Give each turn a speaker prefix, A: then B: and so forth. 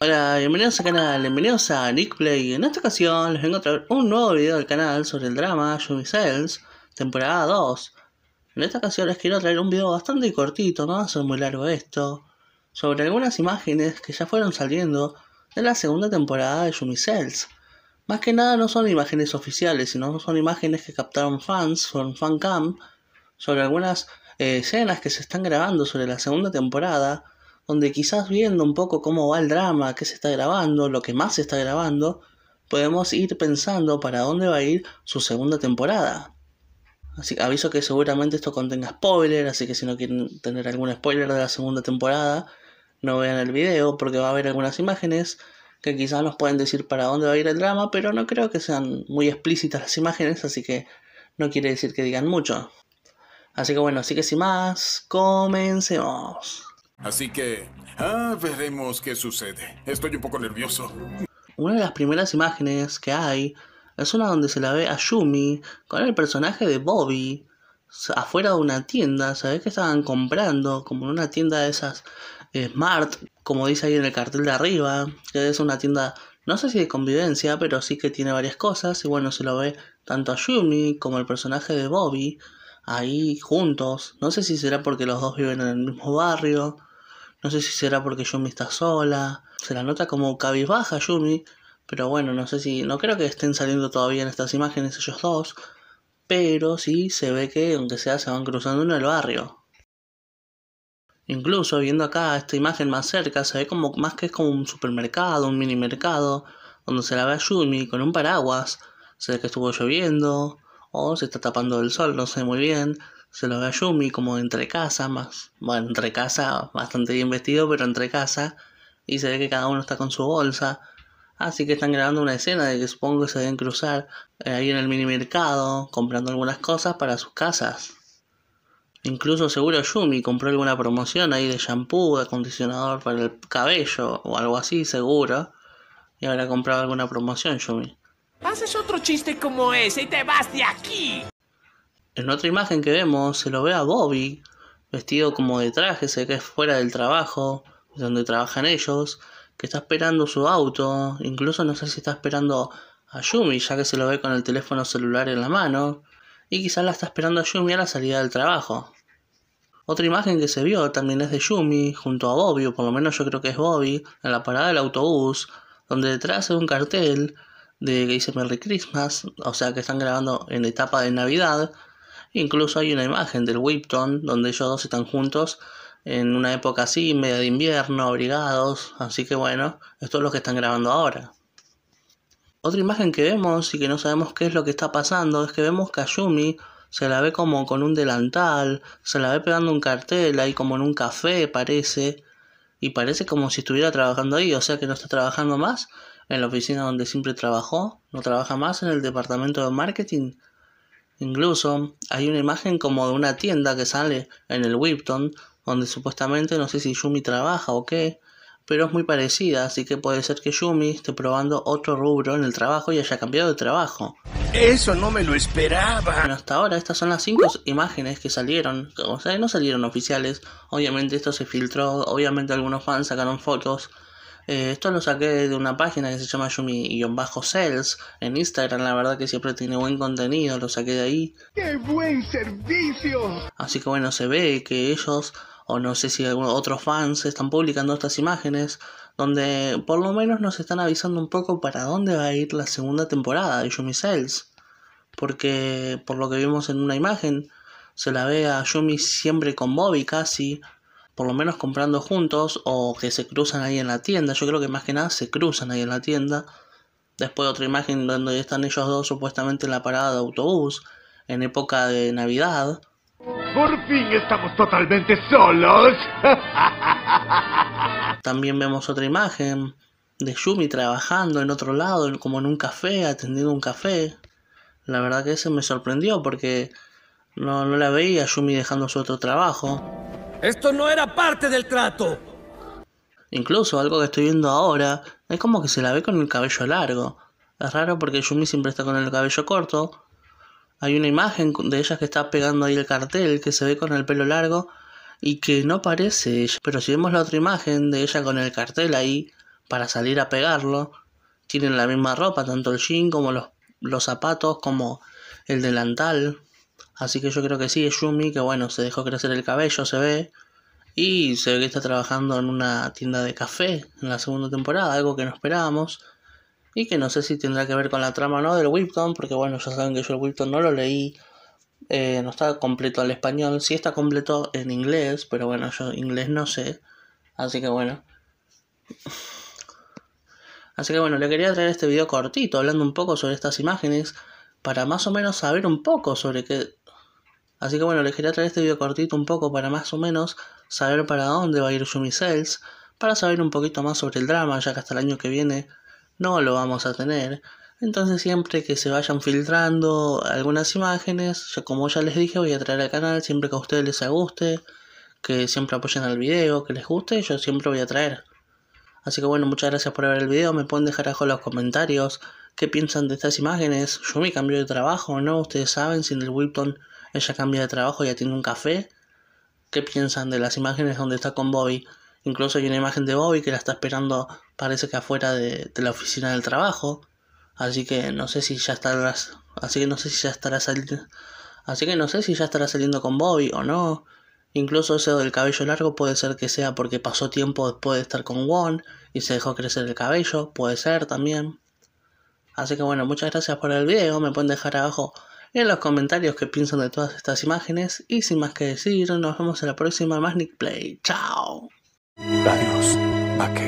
A: Hola, bienvenidos al canal, bienvenidos a Nick Play. En esta ocasión les vengo a traer un nuevo video del canal sobre el drama Yumi Cells, temporada 2. En esta ocasión les quiero traer un video bastante cortito, no va a ser muy largo esto, sobre algunas imágenes que ya fueron saliendo de la segunda temporada de Yumi Cells. Más que nada no son imágenes oficiales, sino son imágenes que captaron fans, son fancam, sobre algunas eh, escenas que se están grabando sobre la segunda temporada donde quizás viendo un poco cómo va el drama, qué se está grabando, lo que más se está grabando, podemos ir pensando para dónde va a ir su segunda temporada. Así que aviso que seguramente esto contenga spoiler, así que si no quieren tener algún spoiler de la segunda temporada, no vean el video porque va a haber algunas imágenes que quizás nos pueden decir para dónde va a ir el drama, pero no creo que sean muy explícitas las imágenes, así que no quiere decir que digan mucho. Así que bueno, así que sin más, comencemos. Así que, ah, veremos qué sucede. Estoy un poco nervioso. Una de las primeras imágenes que hay es una donde se la ve a Yumi con el personaje de Bobby afuera de una tienda. Sabes ve que estaban comprando, como en una tienda de esas eh, Smart, como dice ahí en el cartel de arriba, que es una tienda, no sé si de convivencia, pero sí que tiene varias cosas. Y bueno, se lo ve tanto a Yumi como el personaje de Bobby ahí juntos. No sé si será porque los dos viven en el mismo barrio no sé si será porque Yumi está sola. Se la nota como baja Yumi. Pero bueno, no sé si. No creo que estén saliendo todavía en estas imágenes ellos dos. Pero sí se ve que, aunque sea, se van cruzando en el barrio. Incluso viendo acá esta imagen más cerca, se ve como más que es como un supermercado, un mini mercado, donde se la ve a Yumi con un paraguas. Se ve que estuvo lloviendo, o se está tapando el sol, no sé muy bien se lo ve a Yumi como entre casa, más, bueno, entre casa, bastante bien vestido, pero entre casa, y se ve que cada uno está con su bolsa. Así que están grabando una escena de que supongo que se deben cruzar eh, ahí en el mini mercado, comprando algunas cosas para sus casas. Incluso seguro Yumi compró alguna promoción ahí de shampoo, de acondicionador para el cabello o algo así, seguro. Y habrá comprado alguna promoción Yumi. Haces otro chiste como ese y te vas de aquí. En otra imagen que vemos se lo ve a Bobby, vestido como de traje, sé que es fuera del trabajo, donde trabajan ellos, que está esperando su auto, incluso no sé si está esperando a Yumi, ya que se lo ve con el teléfono celular en la mano, y quizás la está esperando a Yumi a la salida del trabajo. Otra imagen que se vio también es de Yumi junto a Bobby, o por lo menos yo creo que es Bobby, en la parada del autobús, donde detrás hay un cartel de que dice Merry Christmas, o sea que están grabando en etapa de Navidad, Incluso hay una imagen del Whipton donde ellos dos están juntos en una época así, media de invierno, abrigados. Así que bueno, esto es lo que están grabando ahora. Otra imagen que vemos y que no sabemos qué es lo que está pasando es que vemos que a Yumi se la ve como con un delantal, se la ve pegando un cartel ahí como en un café parece, y parece como si estuviera trabajando ahí, o sea que no está trabajando más en la oficina donde siempre trabajó, no trabaja más en el departamento de marketing, Incluso hay una imagen como de una tienda que sale en el Whipton, donde supuestamente no sé si Yumi trabaja o qué, pero es muy parecida, así que puede ser que Yumi esté probando otro rubro en el trabajo y haya cambiado de trabajo. Eso no me lo esperaba. Bueno, hasta ahora estas son las cinco imágenes que salieron, o sea, no salieron oficiales, obviamente esto se filtró, obviamente algunos fans sacaron fotos eh, esto lo saqué de una página que se llama Yumi-Sales en Instagram. La verdad que siempre tiene buen contenido, lo saqué de ahí. ¡Qué buen servicio! Así que bueno, se ve que ellos, o no sé si algunos otros fans, están publicando estas imágenes donde por lo menos nos están avisando un poco para dónde va a ir la segunda temporada de Yumi Sales. Porque por lo que vimos en una imagen, se la ve a Yumi siempre con Bobby casi, por lo menos comprando juntos o que se cruzan ahí en la tienda. Yo creo que más que nada se cruzan ahí en la tienda. Después otra imagen donde están ellos dos supuestamente en la parada de autobús en época de Navidad. Por fin estamos totalmente solos. También vemos otra imagen de Yumi trabajando en otro lado, como en un café, atendiendo un café. La verdad que ese me sorprendió porque no, no la veía Yumi dejando su otro trabajo. Esto no era parte del trato. Incluso algo que estoy viendo ahora es como que se la ve con el cabello largo. Es raro porque Yumi siempre está con el cabello corto. Hay una imagen de ella que está pegando ahí el cartel que se ve con el pelo largo y que no parece ella. Pero si vemos la otra imagen de ella con el cartel ahí para salir a pegarlo, tienen la misma ropa, tanto el jean como los, los zapatos, como el delantal. Así que yo creo que sí, es Yumi, que bueno, se dejó crecer el cabello, se ve. Y se ve que está trabajando en una tienda de café en la segunda temporada, algo que no esperábamos. Y que no sé si tendrá que ver con la trama o no del Wilton. porque bueno, ya saben que yo el Wipton no lo leí. Eh, no está completo al español, sí está completo en inglés, pero bueno, yo inglés no sé. Así que bueno. Así que bueno, le quería traer este video cortito hablando un poco sobre estas imágenes para más o menos saber un poco sobre qué Así que bueno, les quería traer este video cortito un poco para más o menos saber para dónde va a ir Yumi Cells, para saber un poquito más sobre el drama, ya que hasta el año que viene no lo vamos a tener. Entonces siempre que se vayan filtrando algunas imágenes, yo como ya les dije voy a traer al canal siempre que a ustedes les guste, que siempre apoyen al video, que les guste, yo siempre voy a traer. Así que bueno, muchas gracias por ver el video, me pueden dejar abajo los comentarios qué piensan de estas imágenes, Yumi cambió de trabajo, ¿no? Ustedes saben, sin el Wilton ella cambia de trabajo y tiene un café. ¿Qué piensan de las imágenes donde está con Bobby? Incluso hay una imagen de Bobby que la está esperando, parece que afuera de, la oficina del trabajo. Así que no sé si ya estará, así que no sé si ya estará saliendo, así que no sé si ya estará saliendo con Bobby o no. Incluso ese del cabello largo puede ser que sea porque pasó tiempo después de estar con Won y se dejó crecer el cabello, puede ser también. Así que bueno, muchas gracias por el video, me pueden dejar abajo en los comentarios qué piensan de todas estas imágenes. Y sin más que decir, nos vemos en la próxima Más Play. ¡Chao! Adiós.